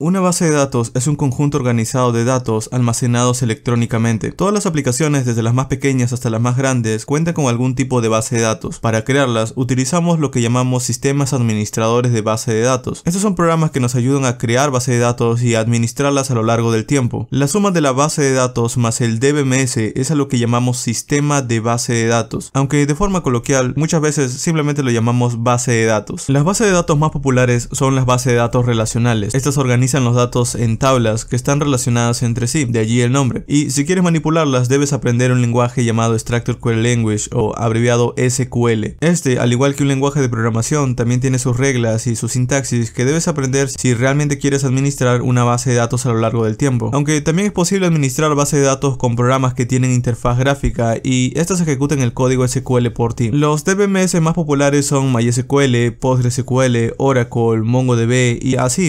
Una base de datos es un conjunto organizado de datos almacenados electrónicamente. Todas las aplicaciones, desde las más pequeñas hasta las más grandes, cuentan con algún tipo de base de datos. Para crearlas, utilizamos lo que llamamos sistemas administradores de base de datos. Estos son programas que nos ayudan a crear base de datos y administrarlas a lo largo del tiempo. La suma de la base de datos más el DBMS es a lo que llamamos sistema de base de datos, aunque de forma coloquial muchas veces simplemente lo llamamos base de datos. Las bases de datos más populares son las bases de datos relacionales. Estas los datos en tablas que están relacionadas entre sí, de allí el nombre. Y si quieres manipularlas, debes aprender un lenguaje llamado Structured Query Language o abreviado SQL. Este, al igual que un lenguaje de programación, también tiene sus reglas y su sintaxis que debes aprender si realmente quieres administrar una base de datos a lo largo del tiempo. Aunque también es posible administrar base de datos con programas que tienen interfaz gráfica y estas ejecutan el código SQL por ti. Los DBMS más populares son MySQL, PostgreSQL, Oracle, MongoDB y así.